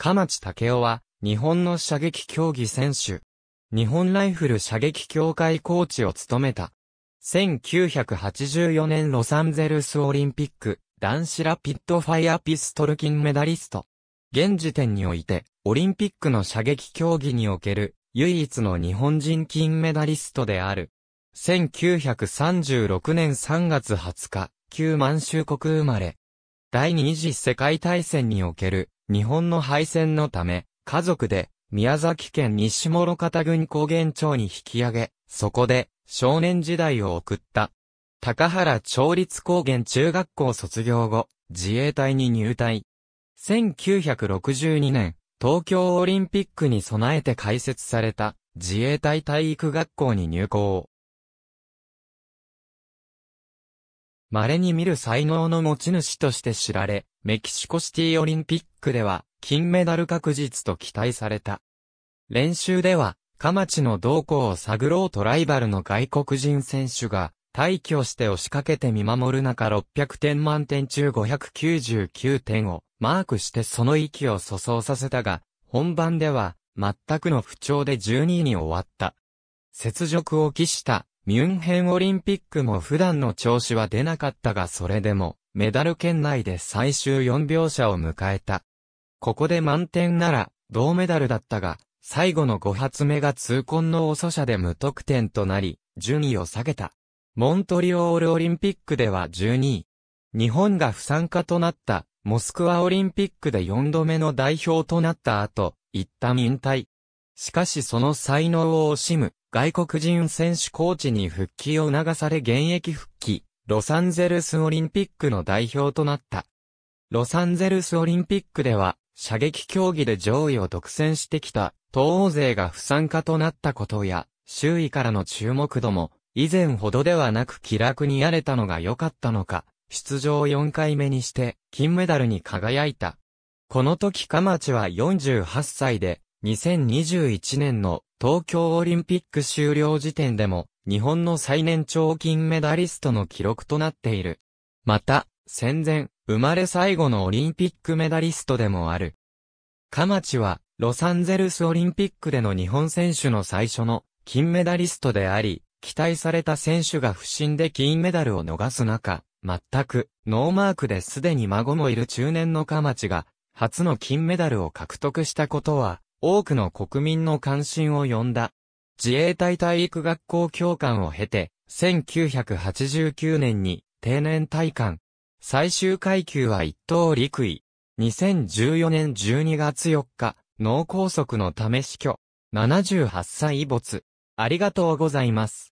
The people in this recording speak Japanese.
鎌地武雄は、日本の射撃競技選手。日本ライフル射撃協会コーチを務めた。1984年ロサンゼルスオリンピック男子ラピッドファイアピストル金メダリスト。現時点において、オリンピックの射撃競技における唯一の日本人金メダリストである。1936年3月20日、旧満州国生まれ。第二次世界大戦における日本の敗戦のため、家族で、宮崎県西諸方郡高原町に引き上げ、そこで、少年時代を送った。高原町立高原中学校卒業後、自衛隊に入隊。1962年、東京オリンピックに備えて開設された自衛隊体育学校に入校。稀に見る才能の持ち主として知られ、メキシコシティオリンピックでは金メダル確実と期待された。練習では、カマチの動向を探ろうとライバルの外国人選手が退去して押しかけて見守る中600点満点中599点をマークしてその息を粗相させたが、本番では全くの不調で12位に終わった。雪辱を期したミュンヘンオリンピックも普段の調子は出なかったがそれでも、メダル圏内で最終4秒差を迎えた。ここで満点なら、銅メダルだったが、最後の5発目が痛恨の遅さで無得点となり、順位を下げた。モントリオールオリンピックでは12位。日本が不参加となった、モスクワオリンピックで4度目の代表となった後、一旦引退。しかしその才能を惜しむ、外国人選手コーチに復帰を促され現役復帰、ロサンゼルスオリンピックの代表となった。ロサンゼルスオリンピックでは、射撃競技で上位を独占してきた、東欧勢が不参加となったことや、周囲からの注目度も、以前ほどではなく気楽にやれたのが良かったのか、出場4回目にして、金メダルに輝いた。この時、カマチは48歳で、2021年の東京オリンピック終了時点でも、日本の最年長金メダリストの記録となっている。また、戦前、生まれ最後のオリンピックメダリストでもある。かまちは、ロサンゼルスオリンピックでの日本選手の最初の金メダリストであり、期待された選手が不振で金メダルを逃す中、全くノーマークですでに孫もいる中年のかまちが、初の金メダルを獲得したことは、多くの国民の関心を呼んだ。自衛隊体育学校教官を経て、1989年に定年退官。最終階級は一等陸位。2014年12月4日、脳梗塞のため死去。78歳没。ありがとうございます。